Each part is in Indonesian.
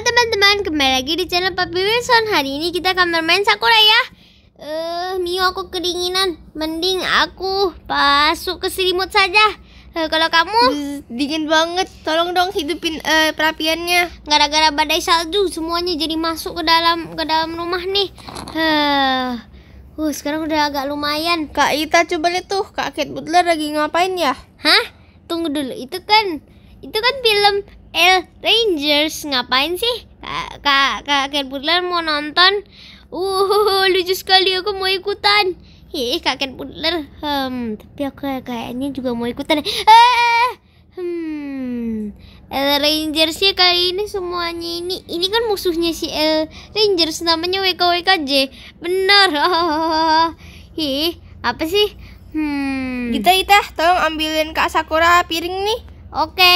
teman-teman, kembali lagi di channel Papi Wilson Hari ini kita akan bermain Sakura ya Eh, uh, Mio aku kedinginan Mending aku masuk ke selimut saja uh, Kalau kamu? Zzz, dingin banget, tolong dong hidupin uh, perapiannya Gara-gara badai salju, semuanya jadi masuk ke dalam ke dalam rumah nih uh, uh, sekarang udah agak lumayan Kak Ita coba lihat tuh, Kak Kate Butler lagi ngapain ya? Hah? Tunggu dulu, itu kan itu kan film L Rangers ngapain sih? Kak Kak, kak Ken mau nonton. Uh, lucu sekali aku mau ikutan. Ih, Kak Ken Pudler. Hmm, tapi aku kayaknya juga mau ikutan. eh hmm. L Rangers sih ya kali ini semuanya ini ini kan musuhnya si L Rangers namanya WKWKJ. Benar. Oh, ih, apa sih? Hmm. Kita kita tolong ambilin Kak Sakura piring nih. Oke.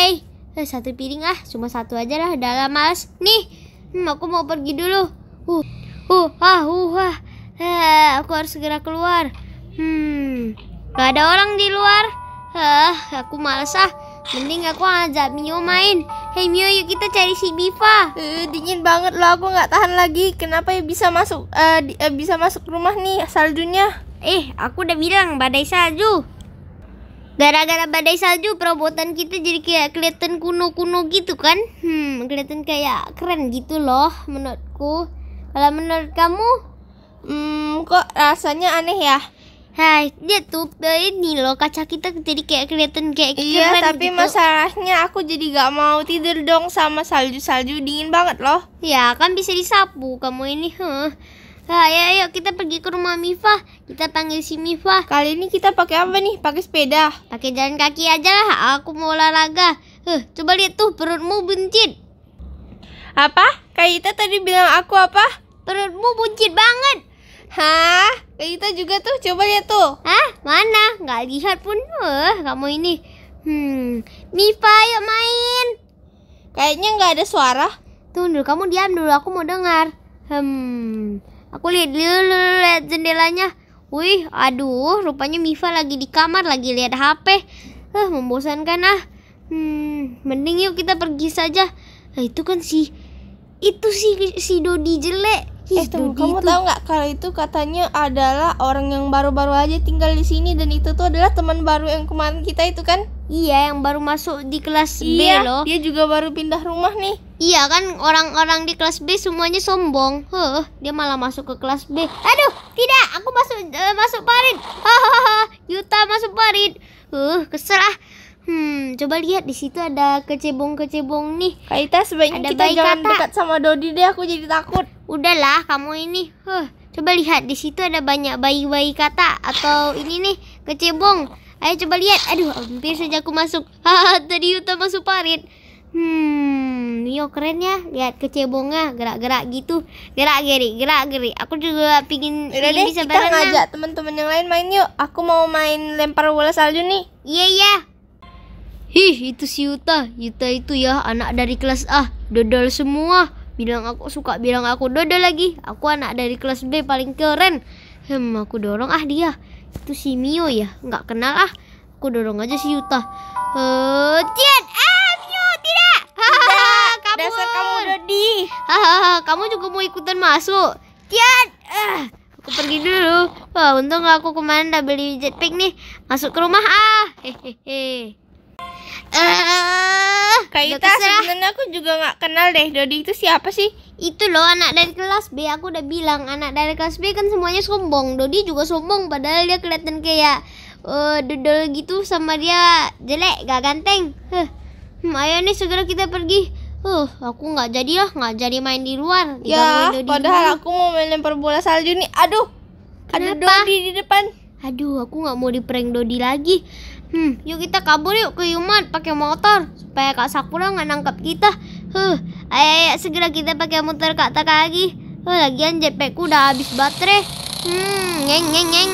Eh, satu piring ah, cuma satu aja lah, udah lah males. Nih, hmm, aku mau pergi dulu. Uh, uh, ah, uh, ah. Eh, aku harus segera keluar. Hmm, gak ada orang di luar. Eh, aku males ah. Mending aku ajak Mio main. Hei Mio, yuk kita cari si Biva. Uh, eh, dingin banget loh, aku nggak tahan lagi. Kenapa ya bisa masuk uh, uh, bisa masuk rumah nih saljunya? Eh, aku udah bilang badai salju. Gara-gara badai salju perobotan kita jadi kayak kelihatan kuno-kuno gitu kan? Hmm, kelihatan kayak keren gitu loh menurutku. Kalau menurut kamu? Hmm, kok rasanya aneh ya? Hai, dia tuh eh, ini loh kaca kita jadi kayak kelihatan kayak iya, keren Iya, tapi gitu. masalahnya aku jadi gak mau tidur dong sama salju-salju dingin banget loh. Ya, kan bisa disapu kamu ini. Huh ayo, ya, ayo kita pergi ke rumah Mifa Kita panggil si Mifa Kali ini kita pakai apa nih? Pakai sepeda. Pakai jalan kaki aja lah. Aku mau olahraga. Huh, eh, coba lihat tuh perutmu buncit. Apa? Kak Ita tadi bilang aku apa? Perutmu buncit banget. Hah? Kak Ita juga tuh. Coba lihat tuh. Hah? Mana? Nggak lihat pun. Wah, eh, kamu ini. Hmm, Mifa yuk main. Kayaknya nggak ada suara. Tunggu, kamu diam dulu. Aku mau dengar. Hmm. Aku lihat dulu lihat jendelanya. Wih, aduh, rupanya Miva lagi di kamar lagi lihat HP. Eh, uh, membosankan ah. Hmm, mending yuk kita pergi saja. Nah, itu kan si itu si si Dodi jelek. eh, kamu itu. tahu nggak kalau itu katanya adalah orang yang baru-baru aja tinggal di sini dan itu tuh adalah teman baru yang kemarin kita itu kan? Iya, yang baru masuk di kelas iya, B loh. Dia juga baru pindah rumah nih. Iya kan orang-orang di kelas B semuanya sombong. Huh, dia malah masuk ke kelas B. Aduh, tidak, aku masuk uh, masuk parit. Hahaha, Yuta masuk parit. Huh, keserah. Hmm, coba lihat di situ ada kecebong-kecebong nih. Kaita sebaiknya ada kita jangan kata. dekat sama Dodi deh, aku jadi takut. Udahlah, kamu ini. Huh, coba lihat di situ ada banyak bayi-bayi kata atau ini nih kecebong. Ayo coba lihat. Aduh, hampir saja aku masuk. Hahaha, tadi Yuta masuk parit. Hmm, mio keren ya. Lihat kecebongnya gerak-gerak gitu. Gerak-geri, gerak-geri. Aku juga pingin, Udah pingin deh, bisa kita berenang. ngajak teman-teman yang lain main yuk. Aku mau main lempar bola salju nih. Iya, yeah, iya. Yeah. Hih, itu si Yuta. Yuta itu ya anak dari kelas A. Dodol semua. Bilang aku suka bilang aku dodol lagi. Aku anak dari kelas B paling keren. Hmm, aku dorong ah dia. Itu si Mio ya. Nggak kenal ah. Aku dorong aja si Yuta. Eh, uh, kabur. Dasar kamu udah di. Hahaha, kamu juga mau ikutan masuk? Tian. Uh, aku pergi dulu. Wah, untung aku kemana udah beli jetpack nih. Masuk ke rumah ah. Hehehe. Eh, Kaita sebenarnya aku juga nggak kenal deh Dodi itu siapa sih? Itu loh anak dari kelas B aku udah bilang anak dari kelas B kan semuanya sombong Dodi juga sombong padahal dia kelihatan kayak uh, dodol gitu sama dia jelek gak ganteng huh. Hmm, ayo nih segera kita pergi huh aku nggak jadi lah, ya, nggak jadi main di luar. Ya, di padahal aku mau main lempar bola salju nih. Aduh, Kenapa? ada Dodi di depan. Aduh, aku nggak mau di prank Dodi lagi. Hmm, yuk kita kabur yuk ke Yuman pakai motor supaya Kak Sakura nggak nangkap kita. Huh, ayo, ayo segera kita pakai motor Kak Taka lagi. Huh, oh, lagian jetpack udah habis baterai. Hmm, nyeng nyeng nyeng.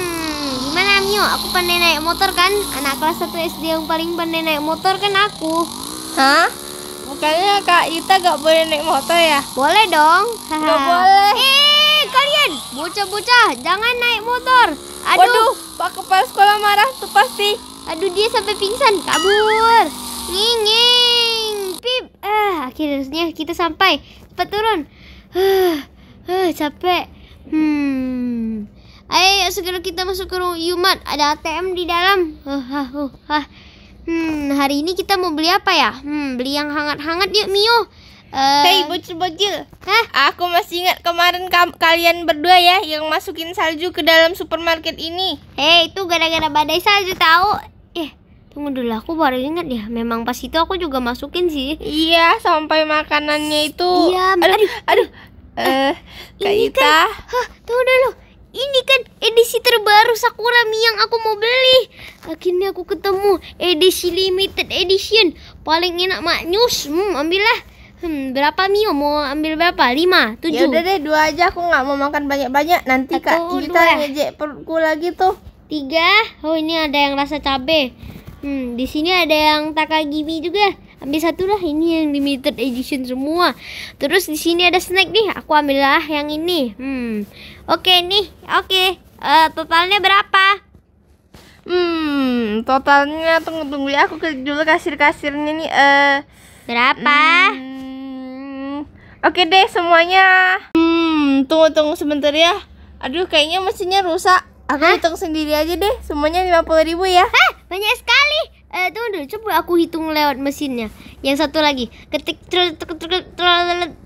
Gimana Mio? Aku pandai naik motor kan? Anak kelas satu SD yang paling pandai naik motor kan aku. Hah? Bukannya Kak Ita gak boleh naik motor ya? Boleh dong. Gak boleh. Eh, kalian bocah-bocah jangan naik motor. Aduh. Waduh, Pak Kepala Sekolah marah tuh pasti. Aduh, dia sampai pingsan. Kabur. Nginging. Pip. Ah, akhirnya kita sampai. Cepat turun. Huh, ah, huh, ah, capek. Hmm. Ayo segera kita masuk ke rumah Yumat. Ada ATM di dalam. Huh, huh, huh, huh. Hmm, hari ini kita mau beli apa ya? Hmm, beli yang hangat-hangat yuk, Mio. Uh, Hei bocil-bocil Hah? Aku masih ingat kemarin ka kalian berdua ya Yang masukin salju ke dalam supermarket ini Hei itu gara-gara badai salju tahu? Eh tunggu dulu aku baru ingat ya Memang pas itu aku juga masukin sih Iya sampai makanannya itu Iya aduh, aduh, Eh, aduh. Uh, Kak kan, Hah tunggu dulu ini kan edisi terbaru Sakura Mi yang aku mau beli. Akhirnya aku ketemu edisi limited edition. Paling enak maknyus. Hmm, ambillah. Hmm, berapa Mi Mau ambil berapa? Lima, tujuh. Ya udah deh, dua aja aku nggak mau makan banyak-banyak. Nanti Satu, Kak kita ngejek perutku lagi tuh. Tiga. Oh, ini ada yang rasa cabe. Hmm, di sini ada yang takagimi juga ambil satu lah ini yang limited edition semua terus di sini ada snack nih aku ambillah yang ini hmm oke okay, nih oke okay. uh, eh, totalnya berapa hmm totalnya tunggu tunggu ya aku ke dulu kasir ini nih eh uh, berapa hmm, oke okay deh semuanya hmm tunggu tunggu sebentar ya aduh kayaknya mesinnya rusak aku Hah? hitung sendiri aja deh semuanya lima puluh ribu ya Hah, banyak sekali Eh tunggu dulu, coba aku hitung lewat mesinnya. Yang satu lagi, ketik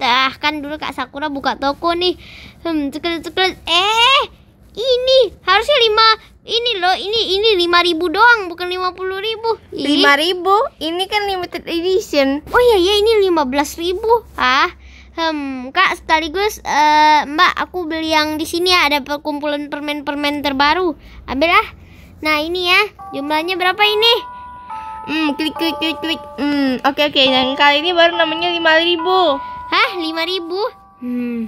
ah kan dulu Kak Sakura buka toko nih. Hmm, eh ini harusnya lima ini loh ini ini lima ribu doang bukan lima puluh ribu lima ribu ini kan limited edition oh iya iya ini lima belas ribu ah hmm kak sekaligus uh, mbak aku beli yang di sini ya ada perkumpulan permen-permen terbaru ambil ah nah ini ya jumlahnya berapa ini Hmm, klik klik klik klik. Hmm, oke okay, oke. Okay. Yang kali ini baru namanya 5000. Hah, 5000? Hmm.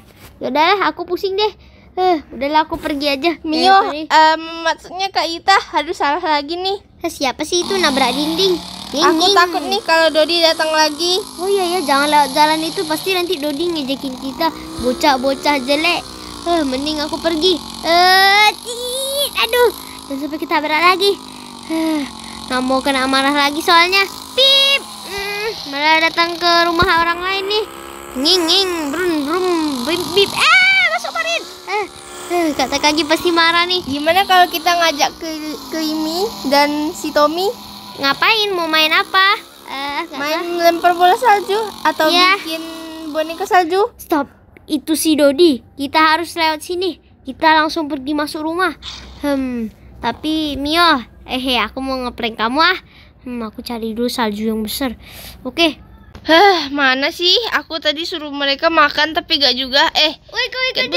Yaudah, aku pusing deh. Eh, uh, udahlah aku pergi aja. Mio, eh, um, maksudnya Kak Ita harus salah lagi nih. Siapa sih itu nabrak dinding? Ding, aku takut nih kalau Dodi datang lagi. Oh iya ya, jangan lewat jalan itu pasti nanti Dodi ngejekin kita bocah-bocah jelek. Eh, mending aku pergi. Eh, aduh, jangan sampai kita berat lagi. Eh. Nggak mau kena marah lagi soalnya. Pip. Hmm, malah datang ke rumah orang lain nih. Nging nging brum brum bip bip. Eh, masuk parit. Eh, kata eh, kaki pasti marah nih. Gimana kalau kita ngajak ke ke Imi dan si Tommy? Ngapain? Mau main apa? Eh, main lempar bola salju atau ya. bikin boneka salju? Stop. Itu si Dodi. Kita harus lewat sini. Kita langsung pergi masuk rumah. Hmm, tapi Mio, Eh, hey, aku mau ngeprank kamu ah. Hmm, aku cari dulu salju yang besar. Oke. Okay. Hah, mana sih? Aku tadi suruh mereka makan tapi gak juga. Eh, woi, woi, Ayo,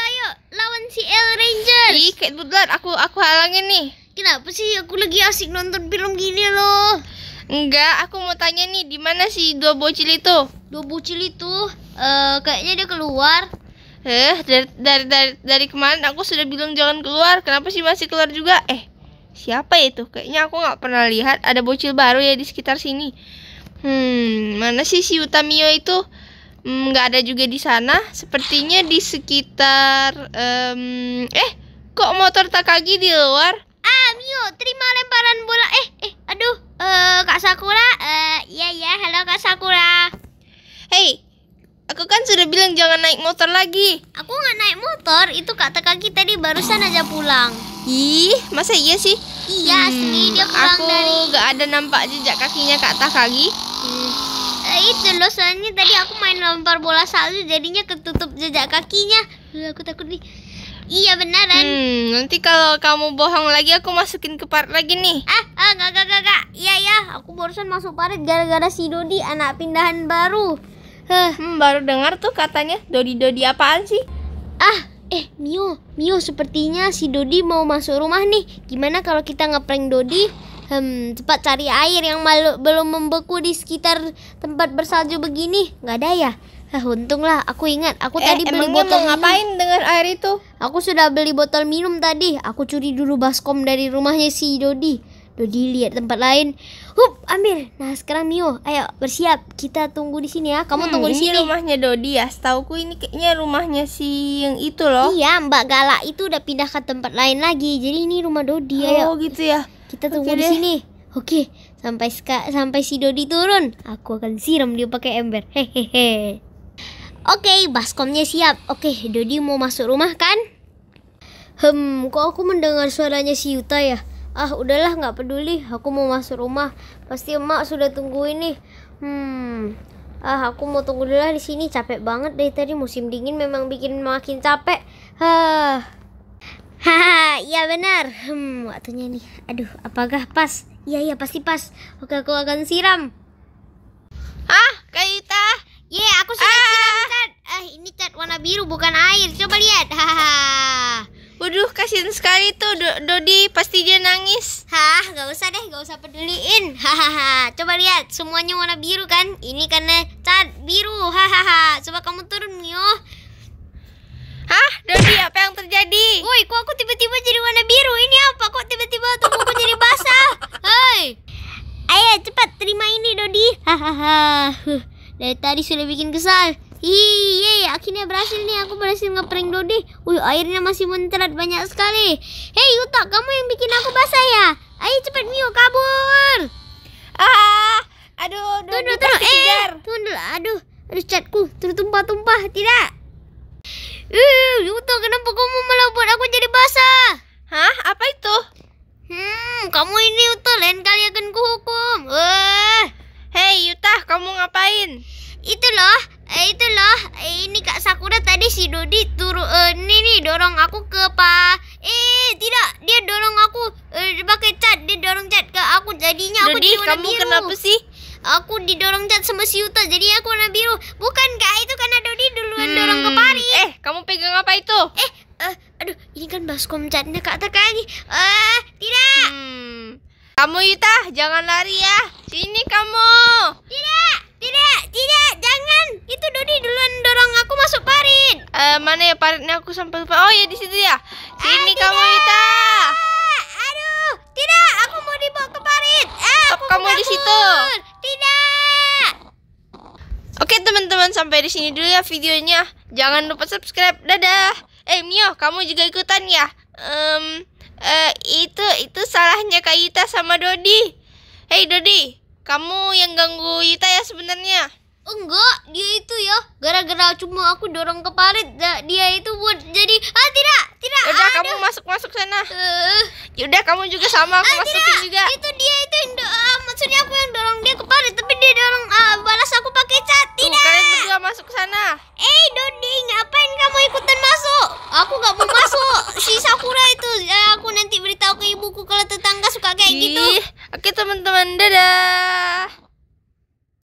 ayo, lawan si El Ranger. Ih, Cat Butler, aku aku halangin nih. Kenapa sih aku lagi asik nonton film gini loh? Enggak, aku mau tanya nih, di mana sih dua bocil itu? Dua bocil itu eh uh, kayaknya dia keluar. Eh, dari dari dari, dari kemarin aku sudah bilang jangan keluar. Kenapa sih masih keluar juga? Eh, Siapa itu? Kayaknya aku nggak pernah lihat ada bocil baru ya di sekitar sini. Hmm, mana sih si Utamio itu? Hmm, nggak hmm, ada juga di sana. Sepertinya di sekitar... Um, eh, kok motor Takagi di luar? Ah, Mio, terima lemparan bola. Eh, eh, aduh. Uh, Kak Sakura, uh, iya iya halo Kak Sakura. Hei, Aku kan sudah bilang jangan naik motor lagi. Aku nggak naik motor, itu kata kaki tadi barusan aja pulang. Ih, masa iya sih? Iya, hmm, sih dia pulang aku dari. Aku nggak ada nampak jejak kakinya kak Takagi. Hmm. Eh, itu loh, soalnya tadi aku main lempar bola salju, jadinya ketutup jejak kakinya. Lalu aku takut nih. Iya beneran. Hmm, nanti kalau kamu bohong lagi aku masukin ke part lagi nih. Ah, ah, gak, gak, gak, Iya, iya. Aku barusan masuk parit gara-gara si Dodi anak pindahan baru. Hmm, baru dengar tuh katanya Dodi-dodi apaan sih? Ah, eh Mio, Mio sepertinya si Dodi mau masuk rumah nih. Gimana kalau kita ngeprank Dodi? Hmm, cepat cari air yang malu, belum membeku di sekitar tempat bersalju begini. Nggak ada ya? Hah, untunglah aku ingat. Aku eh, tadi beli botol mau ngapain minum. dengan air itu? Aku sudah beli botol minum tadi. Aku curi dulu baskom dari rumahnya si Dodi. Dodi lihat tempat lain hup ambil nah sekarang Mio ayo bersiap kita tunggu di sini ya kamu hmm, tunggu di hmm, sini ini rumahnya Dodi ya setauku ini kayaknya rumahnya si yang itu loh iya Mbak Gala itu udah pindah ke tempat lain lagi jadi ini rumah Dodi oh, ayo oh gitu ya kita tunggu di sini Oke, sampai ska, sampai si Dodi turun, aku akan siram dia pakai ember. Hehehe. Oke, baskomnya siap. Oke, Dodi mau masuk rumah kan? Hmm, kok aku mendengar suaranya si Yuta ya? Ah, udahlah nggak peduli. Aku mau masuk rumah. Pasti emak sudah tungguin nih. Hmm. Ah, aku mau tunggu dulu lah di sini. Capek banget dari tadi musim dingin memang bikin makin capek. Hah. Haha, iya benar. Hmm, waktunya nih. Aduh, apakah pas? Iya, iya pasti pas. Oke, aku akan siram. Ah, Kaita. Ye, yeah, aku sudah ah. siram Chat. Eh, ah, ini cat warna biru bukan air. Coba lihat. Haha. Waduh, kasihan sekali tuh Do Dodi, pasti dia nangis. Hah, gak usah deh, gak usah peduliin. Hahaha, coba lihat, semuanya warna biru kan? Ini karena cat biru. Hahaha, coba kamu turun, Mio. Hah, Dodi, apa yang terjadi? Woi, kok aku tiba-tiba jadi warna biru? Ini apa? Kok tiba-tiba tubuhku jadi basah? Hei. Ayo cepat terima ini, Dodi. Hahaha. Dari tadi sudah bikin kesal. Iye, iya, akhirnya berhasil nih. Aku berhasil ngeprank Dodi. Wih, airnya masih mentelat banyak sekali. Hei, Utok, kamu yang bikin aku basah ya? Ayo cepat Mio kabur. Ah, aduh, Dodi tunggu eh, kejar. Eh, Aduh, aduh catku tertumpah-tumpah. Tidak. Uh eh, Utok, kenapa kamu malah buat aku jadi basah? bukan kak itu karena Dodi duluan hmm. dorong ke Paris eh kamu pegang apa itu eh uh, aduh ini kan baskom catnya kak terkali eh uh, tidak hmm. kamu Ita jangan lari ya sini kamu tidak tidak tidak jangan itu Dodi duluan dorong aku masuk parit uh, eh, mana ya paritnya aku sampai lupa oh ya di situ ya eh, sini uh, kamu Ita aduh tidak aku mau dibawa ke teman-teman sampai di sini dulu ya videonya. Jangan lupa subscribe. Dadah. Eh Mio, kamu juga ikutan ya? Um, uh, itu itu salahnya Kak Yuta sama Dodi. hey Dodi, kamu yang ganggu Yuta ya sebenarnya. Enggak, dia itu ya gara-gara cuma aku dorong ke parit dia itu buat jadi ah tidak, tidak. Udah aduh. kamu masuk-masuk sana. Uh. Eh. Yaudah kamu juga sama aku ah, masukin tidak. juga. Itu dia itu yang do, ah, maksudnya aku yang dorong dia ke parit tapi dia dorong uh, masuk ke sana. Eh, Dodi, ngapain kamu ikutan masuk? Aku nggak mau masuk. Si Sakura itu, eh, aku nanti beritahu ke ibuku kalau tetangga suka kayak gitu. Ih, gitu. Oke, teman-teman, dadah.